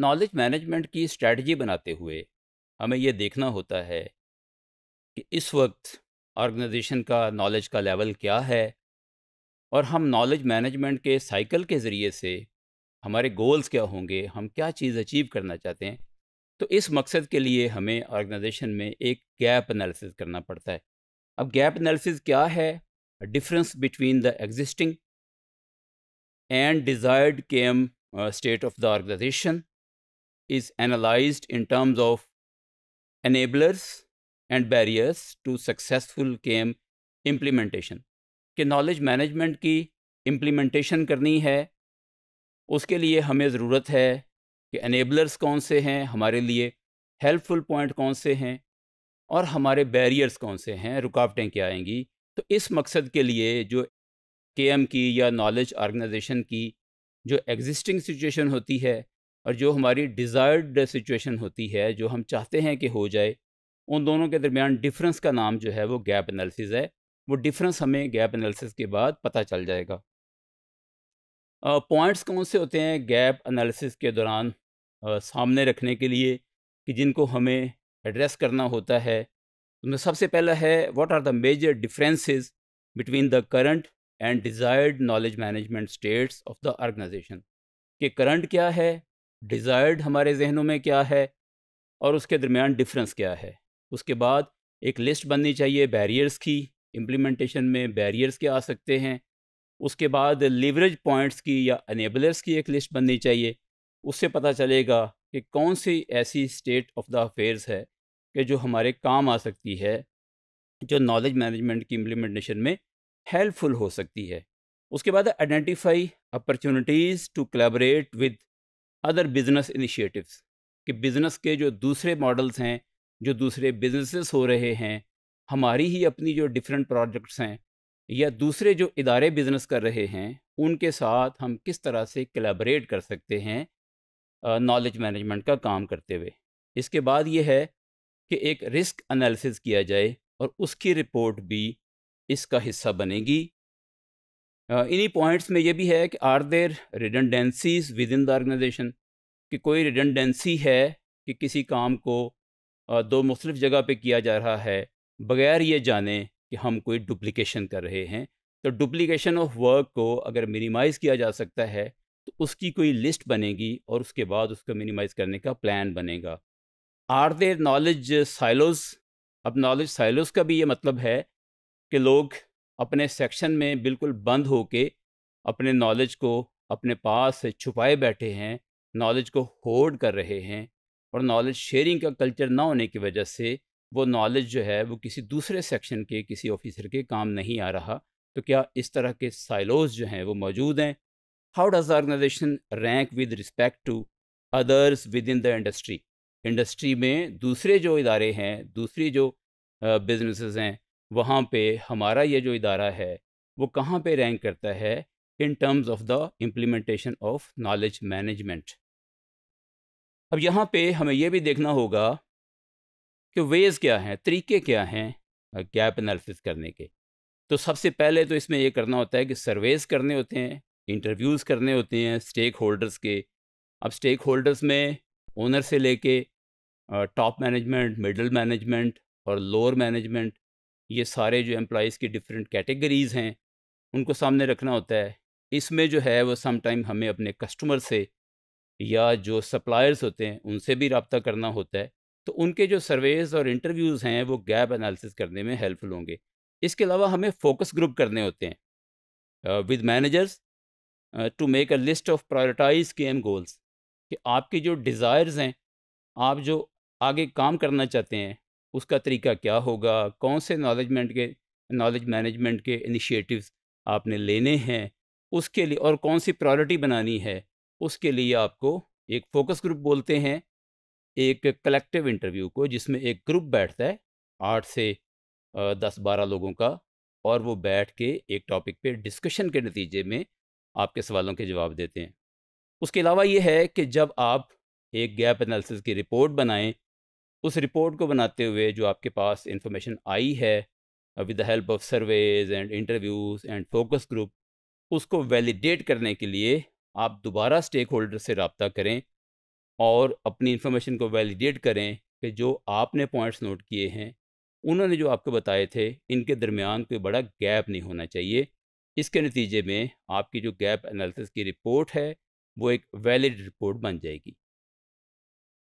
Knowledge management की strategy बनाते हुए हमें ये देखना होता है कि इस वक्त ऑर्गेनाइजेशन का नॉलेज का लेवल क्या है और हम नॉलेज मैनेजमेंट के साइकिल के ज़रिए से हमारे गोल्स क्या होंगे हम क्या चीज़ अचीव करना चाहते हैं तो इस मकसद के लिए हमें ऑर्गेनाइजेशन में एक गैप एनालिसिस करना पड़ता है अब गैप एनालिसिस क्या है difference between the existing and desired K M state of the organization is analyzed in terms of enablers and barriers to successful KM implementation. कि नॉलेज मैनेजमेंट की इम्प्लीमेंटेशन करनी है उसके लिए हमें ज़रूरत है कि एनेबलर्स कौन से हैं हमारे लिए हेल्पफुल पॉइंट कौन से हैं और हमारे बैरियर्स कौन से हैं रुकावटें क्या आएंगी तो इस मकसद के लिए जो के की या नॉलेज ऑर्गेनाइजेशन की जो एग्जिस्टिंग सिचुएशन होती है और जो हमारी डिज़ायर्ड सिचुएशन होती है जो हम चाहते हैं कि हो जाए उन दोनों के दरमियान डिफरेंस का नाम जो है वो गैप एनालिसिस है वो डिफरेंस हमें गैप एनालिसिस के बाद पता चल जाएगा पॉइंट्स कौन से होते हैं गैप एनालिसिस के दौरान सामने रखने के लिए कि जिनको हमें एड्रेस करना होता है उनमें सबसे पहला है what are the major differences between the current and desired knowledge management states of the organization कि करंट क्या है डिज़ायर्ड हमारे जहनों में क्या है और उसके दरमियान डिफरेंस क्या है उसके बाद एक लिस्ट बननी चाहिए बैरियर्स की इम्प्लीमेंटेशन में बैरियर्स के आ सकते हैं उसके बाद लिवरेज पॉइंट्स की या अनेबलर्स की एक लिस्ट बननी चाहिए उससे पता चलेगा कि कौन सी ऐसी स्टेट ऑफ द अफेयर्स है कि जो हमारे काम आ सकती है जो नॉलेज मैनेजमेंट की इम्प्लीमेंटेशन में हेल्पफुल हो सकती है उसके बाद identify opportunities to collaborate with other business initiatives कि बिज़नेस के जो दूसरे मॉडल्स हैं जो दूसरे बिजनेसेस हो रहे हैं हमारी ही अपनी जो डिफरेंट प्रोजेक्ट्स हैं या दूसरे जो इदारे बिज़नेस कर रहे हैं उनके साथ हम किस तरह से कलेबरेट कर सकते हैं नॉलेज मैनेजमेंट का काम करते हुए इसके बाद ये है कि एक रिस्क एनालिसिस किया जाए और उसकी रिपोर्ट भी इसका हिस्सा बनेगी इन्हीं पॉइंट्स में ये भी है कि are there redundancies within the organization कि कोई रिडेंडेंसी है कि किसी काम को दो मुख्तलिफ जगह पे किया जा रहा है बगैर ये जाने कि हम कोई डुप्लिकेशन कर रहे हैं तो डुप्लीकेशन ऑफ वर्क को अगर मिनिमाइज़ किया जा सकता है तो उसकी कोई लिस्ट बनेगी और उसके बाद उसको मिनिमाइज़ करने का प्लान बनेगा आर देर नॉलेज साइलोज़ अब नॉलेज साइलोज़ का भी ये मतलब है कि लोग अपने सेक्शन में बिल्कुल बंद हो के अपने नॉलेज को अपने पास से छुपाए बैठे हैं नॉलेज को होल्ड कर रहे हैं और नॉलेज शेयरिंग का कल्चर ना होने की वजह से वो नॉलेज जो है वो किसी दूसरे सेक्शन के किसी ऑफिसर के काम नहीं आ रहा तो क्या इस तरह के साइलोज जो हैं वो मौजूद हैं how does organization rank with respect to others within the industry industry में दूसरे जो इदारे हैं दूसरी जो बिजनेसेस हैं वहाँ पे हमारा ये जो इदारा है वो कहाँ पे रैंक करता है in terms of the implementation of knowledge management अब यहाँ पे हमें ये भी देखना होगा कि वेज क्या हैं तरीके क्या हैं गैप एनालिसिस करने के तो सबसे पहले तो इसमें ये करना होता है कि सर्वेज़ करने होते हैं इंटरव्यूज़ करने होते हैं स्टेक होल्डर्स के अब स्टेक होल्डर्स में ओनर से लेके टॉप मैनेजमेंट मिडल मैनेजमेंट और लोअर मैनेजमेंट ये सारे जो एम्प्लॉज़ की डिफरेंट कैटेगरीज़ हैं उनको सामने रखना होता है इसमें जो है वो समटाइम हमें अपने कस्टमर से या जो सप्लायर्स होते हैं उनसे भी रबता करना होता है तो उनके जो सर्वेज और इंटरव्यूज़ हैं वो गैप एनालिसिस करने में हेल्पफुल होंगे इसके अलावा हमें फोकस ग्रुप करने होते हैं with managers to make a list of prioritize K M goals कि आपके जो डिज़ायर्स हैं आप जो आगे काम करना चाहते हैं उसका तरीका क्या होगा कौन से नॉलेजमेंट के नॉलेज मैनेजमेंट के इनिशिएटिव्स आपने लेने हैं उसके लिए और कौन सी प्रायोरिटी बनानी है उसके लिए आपको एक फोकस ग्रुप बोलते हैं एक कलेक्टिव इंटरव्यू को जिसमें एक ग्रुप बैठता है आठ से दस बारह लोगों का और वो बैठ के एक टॉपिक पे डिस्कशन के नतीजे में आपके सवालों के जवाब देते हैं उसके अलावा ये है कि जब आप एक गैप एनालिसिस की रिपोर्ट बनाएं उस रिपोर्ट को बनाते हुए जो आपके पास इंफॉर्मेशन आई है with the help of surveys and interviews and focus group उसको वैलिडेट करने के लिए आप दोबारा स्टेक होल्डर से रबता करें और अपनी इन्फॉर्मेशन को वैलिडेट करें कि जो आपने पॉइंट्स नोट किए हैं उन्होंने जो आपको बताए थे इनके दरमियान कोई बड़ा गैप नहीं होना चाहिए इसके नतीजे में आपकी जो गैप एनालिसिस की रिपोर्ट है वो एक वैलिड रिपोर्ट बन जाएगी